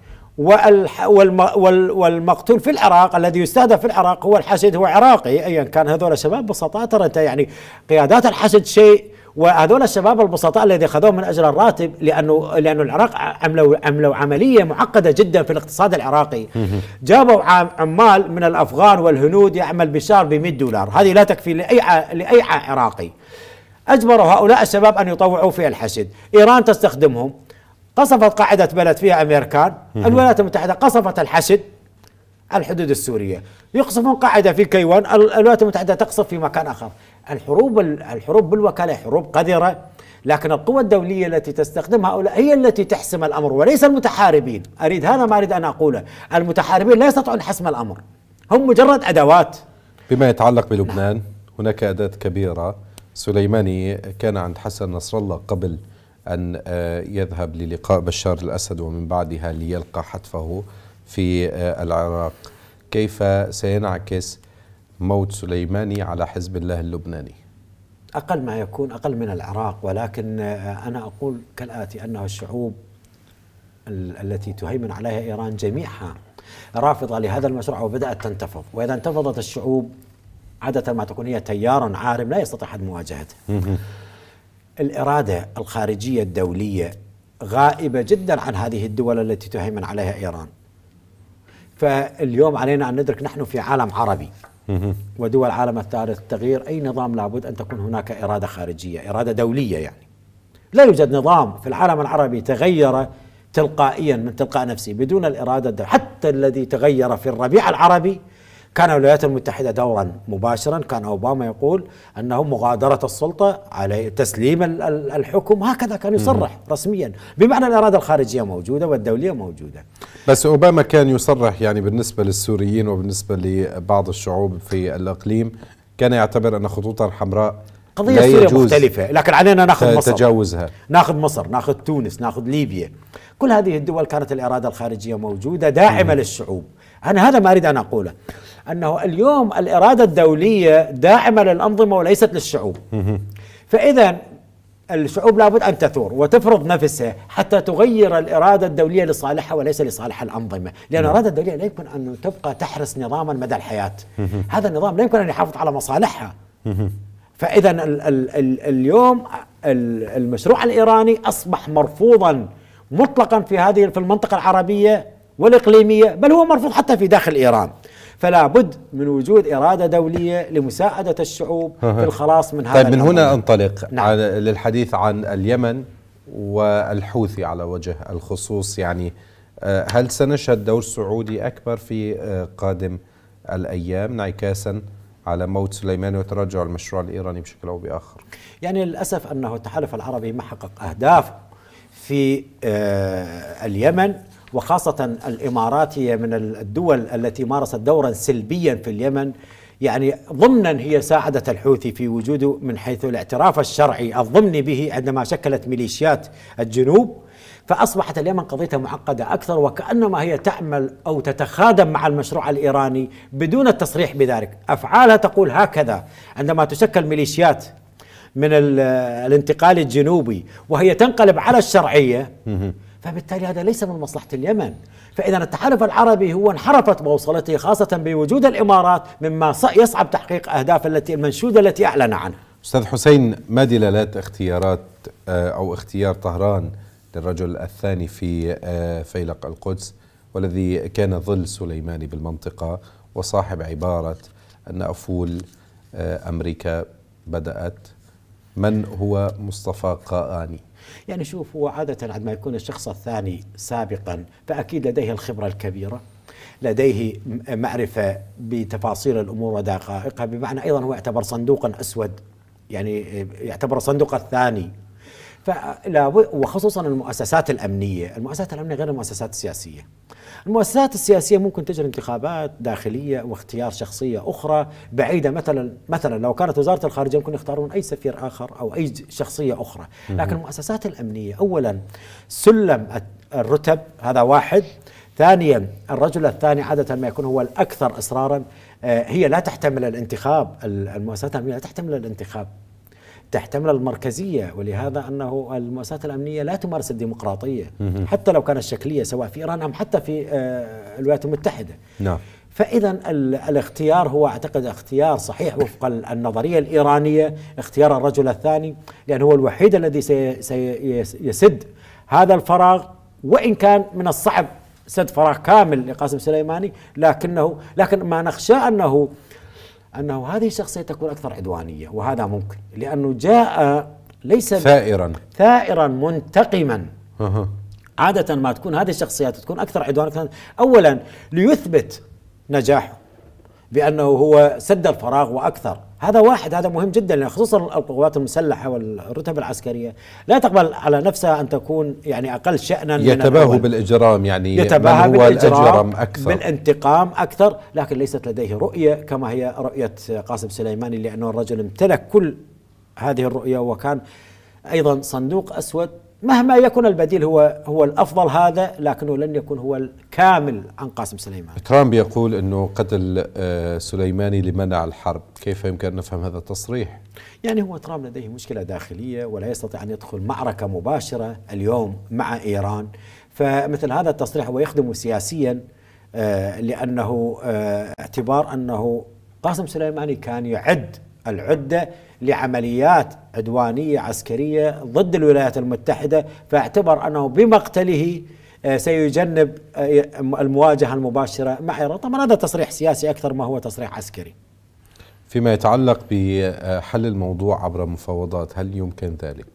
والمقتول في العراق الذي يستهدف في العراق هو الحشد هو عراقي ايا كان هذول الشباب بسطاء ترى انت يعني قيادات الحشد شيء وهذول الشباب البسطاء الذي اخذوهم من اجل الراتب لانه لانه العراق عملوا عملوا عمليه معقده جدا في الاقتصاد العراقي جابوا عمال من الافغان والهنود يعمل بشار ب 100 دولار هذه لا تكفي لاي لاي عراقي أجبروا هؤلاء الشباب أن يطوعوا في الحشد إيران تستخدمهم قصفت قاعدة بلد فيها أمريكان الولايات المتحدة قصفت الحشد على الحدود السورية يقصفون قاعدة في كيوان الولايات المتحدة تقصف في مكان آخر الحروب الحروب بالوكالة حروب قذرة لكن القوى الدولية التي تستخدم هؤلاء هي التي تحسم الأمر وليس المتحاربين أريد هذا ما أريد أن أقوله المتحاربين لا يستطيعون حسم الأمر هم مجرد أدوات بما يتعلق بلبنان هناك أداة كبيرة سليماني كان عند حسن نصر الله قبل أن آه، يذهب للقاء بشار الأسد ومن بعدها ليلقى حتفه في آه، العراق كيف سينعكس موت سليماني على حزب الله اللبناني أقل ما يكون أقل من العراق ولكن آه، أنا أقول كالآتي أن الشعوب التي تهيمن عليها إيران جميعها رافضة لهذا المشروع وبدأت تنتفض وإذا انتفضت الشعوب عادة ما تكون هي تيار عارم لا يستطيع أحد مواجهته الإرادة الخارجية الدولية غائبة جدا عن هذه الدول التي تهيمن عليها إيران فاليوم علينا أن ندرك نحن في عالم عربي ودول العالم الثالث تغيير أي نظام لابد أن تكون هناك إرادة خارجية إرادة دولية يعني لا يوجد نظام في العالم العربي تغير تلقائيا من تلقاء نفسه بدون الإرادة حتى الذي تغير في الربيع العربي كان الولايات المتحدة دورا مباشرا كان أوباما يقول أنه مغادرة السلطة على تسليم الحكم هكذا كان يصرح رسميا بمعنى الإرادة الخارجية موجودة والدولية موجودة بس أوباما كان يصرح يعني بالنسبة للسوريين وبالنسبة لبعض الشعوب في الإقليم كان يعتبر أن خطوطا حمراء قضية سورية مختلفة لكن علينا ناخذ مصر تجاوزها ناخذ مصر ناخذ تونس ناخذ ليبيا كل هذه الدول كانت الإرادة الخارجية موجودة داعمة مم. للشعوب أنا هذا ما أريد أن أقوله أنه اليوم الإرادة الدولية داعمة للأنظمة وليست للشعوب فإذا الشعوب لابد أن تثور وتفرض نفسها حتى تغير الإرادة الدولية لصالحها وليس لصالح الأنظمة لأن نعم. الإرادة الدولية لا يمكن أن تبقى تحرس نظاما مدى الحياة هذا النظام لا يمكن أن يحافظ على مصالحها فإذا ال ال ال اليوم ال المشروع الإيراني أصبح مرفوضا مطلقا في هذه في المنطقة العربية والإقليمية بل هو مرفوض حتى في داخل إيران فلا بد من وجود إرادة دولية لمساعدة الشعوب في الخلاص من هذا طيب من هنا أنطلق نعم. على للحديث عن اليمن والحوثي على وجه الخصوص يعني آه، هل سنشهد دور سعودي أكبر في آه، قادم الأيام انعكاسا على موت سليماني وتراجع المشروع الإيراني بشكل أو بآخر يعني للأسف أنه التحالف العربي ما حقق أهدافه في آه، اليمن وخاصة الإمارات هي من الدول التي مارست دورا سلبيا في اليمن يعني ضمنا هي ساعدت الحوثي في وجوده من حيث الاعتراف الشرعي الضمني به عندما شكلت ميليشيات الجنوب فأصبحت اليمن قضيتها معقدة أكثر وكأنما هي تعمل أو تتخادم مع المشروع الإيراني بدون التصريح بذلك أفعالها تقول هكذا عندما تشكل ميليشيات من الانتقال الجنوبي وهي تنقلب على الشرعية فبالتالي هذا ليس من مصلحة اليمن فإذا التحالف العربي هو انحرفت بوصلته خاصة بوجود الإمارات مما يصعب تحقيق أهداف التي المنشودة التي أعلن عنها أستاذ حسين ما دلالات اختيارات آه، أو اختيار طهران للرجل الثاني في آه، فيلق القدس والذي كان ظل سليماني بالمنطقة وصاحب عبارة أن أفول آه، أمريكا بدأت من هو مصطفى قاآني يعني شوف هو عادة عندما يكون الشخص الثاني سابقا فأكيد لديه الخبرة الكبيرة لديه معرفة بتفاصيل الأمور ودقائقها بمعنى أيضا هو يعتبر صندوقا أسود يعني يعتبر صندوق الثاني وخصوصا المؤسسات الامنيه، المؤسسات الامنيه غير المؤسسات السياسيه. المؤسسات السياسيه ممكن تجري انتخابات داخليه واختيار شخصيه اخرى بعيده مثلا مثلا لو كانت وزاره الخارجيه ممكن يختارون اي سفير اخر او اي شخصيه اخرى، لكن المؤسسات الامنيه اولا سلم الرتب هذا واحد، ثانيا الرجل الثاني عاده ما يكون هو الاكثر اصرارا آه، هي لا تحتمل الانتخاب المؤسسات الامنيه لا تحتمل الانتخاب تحتمل المركزية ولهذا أنه المؤسسات الأمنية لا تمارس الديمقراطية حتى لو كانت شكلية سواء في إيران أم حتى في آه، الولايات المتحدة نعم فإذا الاختيار هو أعتقد اختيار صحيح وفق النظرية الإيرانية اختيار الرجل الثاني لأنه هو الوحيد الذي سيسد هذا الفراغ وإن كان من الصعب سد فراغ كامل لقاسم سليماني لكنه لكن ما نخشى أنه أنه هذه الشخصية تكون أكثر عدوانية وهذا ممكن لأنه جاء ليس ثائرا ثائرا منتقما عادة ما تكون هذه الشخصيات تكون أكثر عدوانا أولا ليثبت نجاحه بانه هو سد الفراغ واكثر هذا واحد هذا مهم جدا يعني خصوصا القوات المسلحه والرتب العسكريه لا تقبل على نفسها ان تكون يعني اقل شانا يتباهى بالاجرام يعني يتباهى بالاجرام اكثر بالانتقام اكثر لكن ليست لديه رؤيه كما هي رؤيه قاسم سليماني لانه الرجل امتلك كل هذه الرؤيه وكان ايضا صندوق اسود مهما يكن البديل هو هو الافضل هذا لكنه لن يكون هو الكامل عن قاسم سليمان. ترامب يقول انه قتل آه، سليماني لمنع الحرب، كيف يمكن ان نفهم هذا التصريح؟ يعني هو ترامب لديه مشكله داخليه ولا يستطيع ان يدخل معركه مباشره اليوم مع ايران، فمثل هذا التصريح هو يخدمه سياسيا آه، لانه آه، اعتبار انه قاسم سليماني كان يعد العده لعمليات عدوانية عسكرية ضد الولايات المتحدة فاعتبر أنه بمقتله آه، سيجنب آه، المواجهة المباشرة مع إيران طبعا هذا تصريح سياسي أكثر ما هو تصريح عسكري فيما يتعلق بحل الموضوع عبر مفاوضات هل يمكن ذلك؟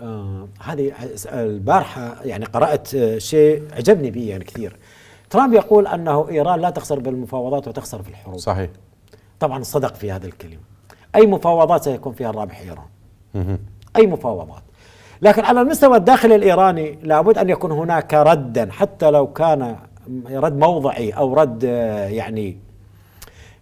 آه، هذه البارحة يعني قرأت شيء عجبني به يعني كثير ترامب يقول أنه إيران لا تخسر بالمفاوضات وتخسر في الحروب صحيح طبعا صدق في هذا الكلمة أي مفاوضات سيكون فيها الرابح إيران أي مفاوضات لكن على المستوى الداخلي الإيراني لابد أن يكون هناك ردا حتى لو كان رد موضعي أو رد آه، يعني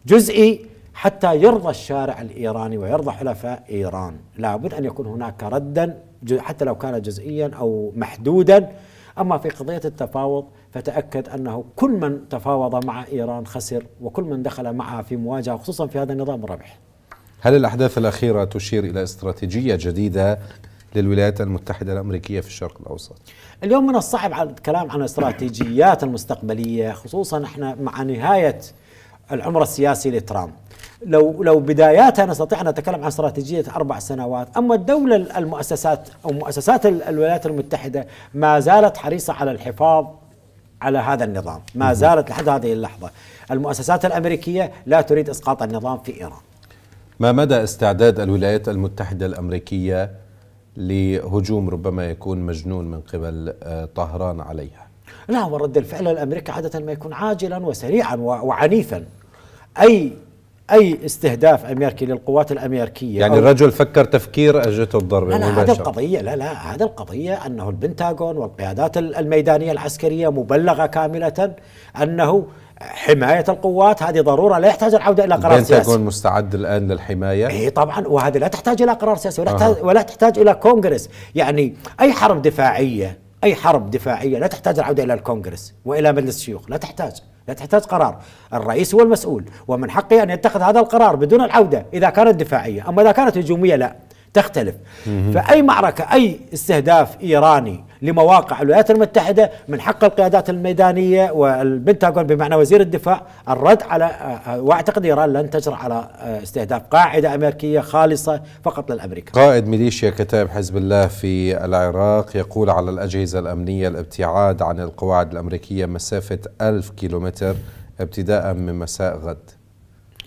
جزئي حتى يرضى الشارع الإيراني ويرضى حلفاء إيران لابد أن يكون هناك ردا حتى لو كان جزئيا أو محدودا أما في قضية التفاوض فتأكد أنه كل من تفاوض مع إيران خسر وكل من دخل معها في مواجهة خصوصا في هذا النظام ربح هل الأحداث الأخيرة تشير إلى استراتيجية جديدة للولايات المتحدة الأمريكية في الشرق الأوسط اليوم من الصعب الكلام عن استراتيجيات المستقبلية خصوصا احنا مع نهاية العمر السياسي لترامب لو لو بداياتها نستطيع ان نتكلم عن استراتيجيه اربع سنوات، اما الدوله المؤسسات او مؤسسات الولايات المتحده ما زالت حريصه على الحفاظ على هذا النظام، ما زالت لحد هذه اللحظه. المؤسسات الامريكيه لا تريد اسقاط النظام في ايران. ما مدى استعداد الولايات المتحدة الأمريكية لهجوم ربما يكون مجنون من قبل آه، طهران عليها لا ورد الفعل الأمريكي عادة ما يكون عاجلا وسريعا وعنيفا أي اي استهداف امريكي للقوات الامريكيه يعني الرجل فكر تفكير اجته الضربه لا, لا هذا القضيه لا لا هذا القضيه انه البنتاغون والقيادات الميدانيه العسكريه مبلغه كامله انه حماية القوات هذه ضرورة لا يحتاج العودة إلى قرار سياسي تكون مستعد الآن للحماية إيه طبعا وهذه لا تحتاج إلى قرار سياسي ولا, أه. ولا تحتاج إلى كونغرس يعني أي حرب دفاعية أي حرب دفاعية لا تحتاج العودة إلى الكونغرس وإلى مجلس الشيوخ لا تحتاج لا تحتاج قرار الرئيس هو المسؤول ومن حقه أن يتخذ هذا القرار بدون العودة إذا كانت دفاعية أما إذا كانت هجومية لا تختلف فأي معركة أي استهداف إيراني لمواقع الولايات المتحدة من حق القيادات الميدانية والبنتاغون بمعنى وزير الدفاع الرد على آه، وأعتقد إيران لن تجرى على آه، استهداف قاعدة أمريكية خالصة فقط للأمريكا قائد ميليشيا كتائب حزب الله في العراق يقول على الأجهزة الأمنية الابتعاد عن القواعد الأمريكية مسافة ألف كيلومتر ابتداء من مساء غد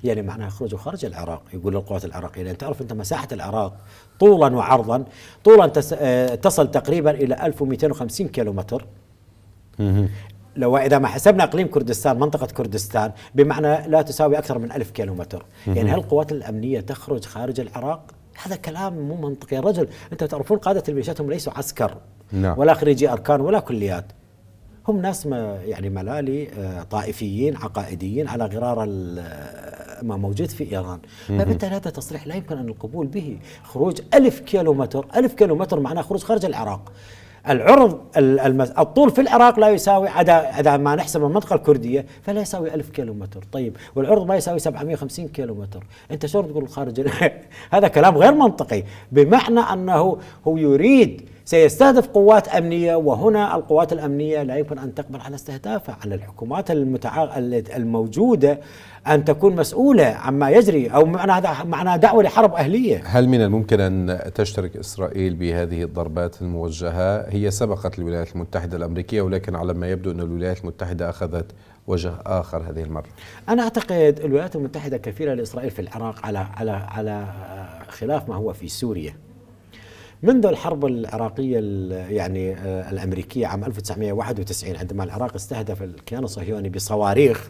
يعني معناها خروج خارج العراق يقول للقوات العراقيه لان تعرف انت مساحه العراق طولا وعرضا طولا آه، تصل تقريبا الى 1250 كيلومتر لو إذا ما حسبنا إقليم كردستان منطقة كردستان بمعنى لا تساوي أكثر من 1000 كيلومتر يعني هل القوات الأمنية تخرج خارج العراق هذا كلام مو منطقي يا رجل أنت تعرفون قادة الميليشيات هم ليسوا عسكر نعم. ولا خريجي أركان ولا كليات هم ناس ما يعني ملالي آه، طائفيين عقائديين على غرار آه، ما موجود في إيران فبالتالي هذا تصريح لا يمكن أن القبول به خروج ألف كيلومتر ألف كيلومتر معناه خروج خارج العراق العرض الطول في العراق لا يساوي عدا عدا ما نحسب المنطقه الكرديه فلا يساوي 1000 كيلومتر طيب والعرض ما يساوي 750 كيلومتر انت شلون تقول خارج هذا كلام غير منطقي بمعنى انه هو يريد سيستهدف قوات أمنية وهنا القوات الأمنية لا يمكن أن تقبل على استهدافها على الحكومات المتع... الموجودة أن تكون مسؤولة عما يجري أو معنى معناها دعوة لحرب أهلية هل من الممكن أن تشترك إسرائيل بهذه الضربات الموجهة هي سبقت الولايات المتحدة الأمريكية ولكن على ما يبدو أن الولايات المتحدة أخذت وجه آخر هذه المرة أنا أعتقد الولايات المتحدة كفيلة لإسرائيل في العراق على على على خلاف ما هو في سوريا منذ الحرب العراقية يعني آه، الأمريكية عام 1991 عندما العراق استهدف الكيان الصهيوني بصواريخ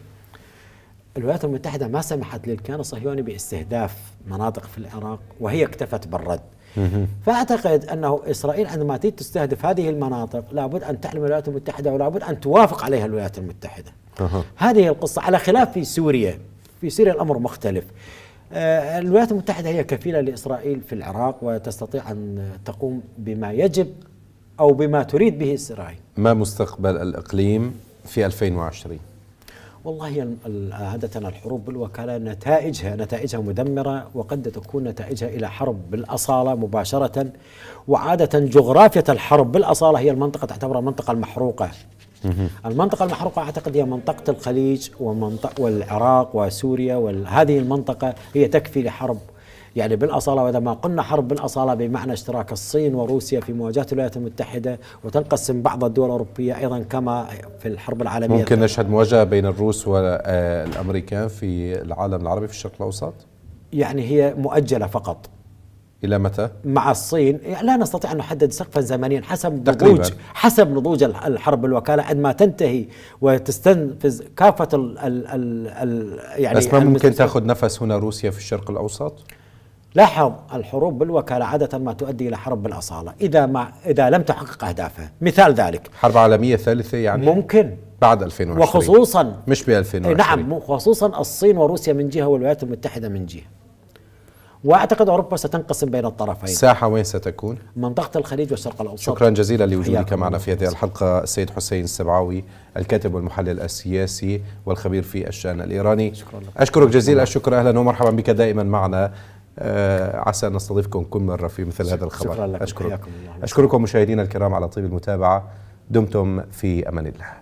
الولايات المتحدة ما سمحت للكيان الصهيوني باستهداف مناطق في العراق وهي اكتفت بالرد فأعتقد أنه إسرائيل عندما تريد تستهدف هذه المناطق لابد أن تعلم الولايات المتحدة ولابد أن توافق عليها الولايات المتحدة هذه القصة على خلاف في سوريا في سوريا الأمر مختلف آه، الولايات المتحدة هي كفيلة لإسرائيل في العراق وتستطيع أن تقوم بما يجب أو بما تريد به إسرائيل ما مستقبل الإقليم في 2020 والله عادة الحروب بالوكالة نتائجها نتائجها مدمرة وقد تكون نتائجها إلى حرب بالأصالة مباشرة وعادة جغرافية الحرب بالأصالة هي المنطقة تعتبر المنطقة المحروقة المنطقة المحروقة أعتقد هي منطقة الخليج ومنطقة والعراق وسوريا وهذه المنطقة هي تكفي لحرب يعني بالاصاله واذا ما قلنا حرب بالاصاله بمعنى اشتراك الصين وروسيا في مواجهه الولايات المتحده وتنقسم بعض الدول الاوروبيه ايضا كما في الحرب العالميه ممكن نشهد مواجهه بين الروس والامريكان في العالم العربي في الشرق الاوسط؟ يعني هي مؤجله فقط الى متى؟ مع الصين لا نستطيع ان نحدد سقفا زمنيا حسب تقريباً. نضوج حسب نضوج الحرب الوكاله عندما تنتهي وتستنفذ كافه ال ال ال ال يعني بس ما ممكن تاخذ نفس هنا روسيا في الشرق الاوسط؟ لاحظ الحروب بالوكالة عادة ما تؤدي إلى حرب بالأصالة إذا ما إذا لم تحقق أهدافها مثال ذلك حرب عالمية ثالثة يعني ممكن بعد 2020 وخصوصا مش ب 2020 نعم خصوصا الصين وروسيا من جهة والولايات المتحدة من جهة واعتقد اوروبا ستنقسم بين الطرفين. الساحه وين ستكون؟ منطقه الخليج والشرق الاوسط. شكرا جزيلا لوجودك معنا في هذه الحلقه السيد حسين السبعاوي الكاتب والمحلل السياسي والخبير في الشان الايراني. شكرا لك. اشكرك جزيل الشكر اهلا ومرحبا بك دائما معنا. آه، عسى ان نستضيفكم كل مره في مثل هذا الخبر. شكرا لك. اشكرك. اشكركم مشاهدينا الكرام على طيب المتابعه. دمتم في امان الله.